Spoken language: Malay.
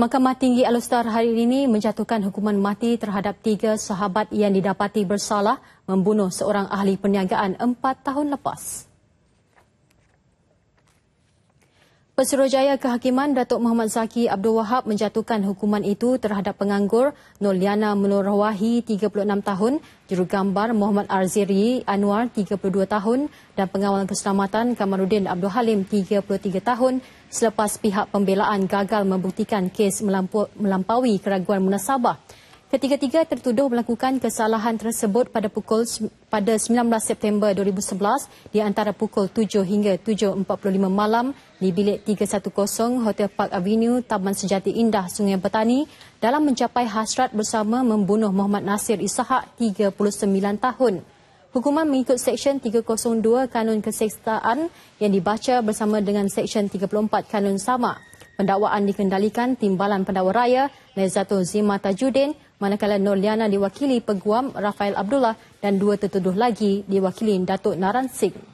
Mahkamah Tinggi Alustar hari ini menjatuhkan hukuman mati terhadap tiga sahabat yang didapati bersalah membunuh seorang ahli perniagaan empat tahun lepas. Pesuruhjaya Kehakiman Datuk Muhammad Zaki Abdul Wahab menjatuhkan hukuman itu terhadap penganggur Noliana Menurawahi 36 tahun, jurugambar Muhammad Arziri Anwar 32 tahun dan pengawal keselamatan Kamarudin Abdul Halim 33 tahun selepas pihak pembelaan gagal membuktikan kes melampaui keraguan munasabah Ketiga-tiga tertuduh melakukan kesalahan tersebut pada pukul pada 19 September 2011 di antara pukul 7 hingga 7.45 malam di bilik 310 Hotel Park Avenue Taman Sejati Indah Sungai Petani dalam mencapai hasrat bersama membunuh Muhammad Nasir Isahak 39 tahun. Hukuman mengikut Seksyen 302 Kanun Keseksaan yang dibaca bersama dengan Seksyen 34 Kanun Sama pendakwaan dikendalikan timbalan pendakwa raya Lezatul Zima Tajuddin manakala Nur Liana diwakili Peguam Rafael Abdullah dan dua tertuduh lagi diwakili Datuk Naran Singh.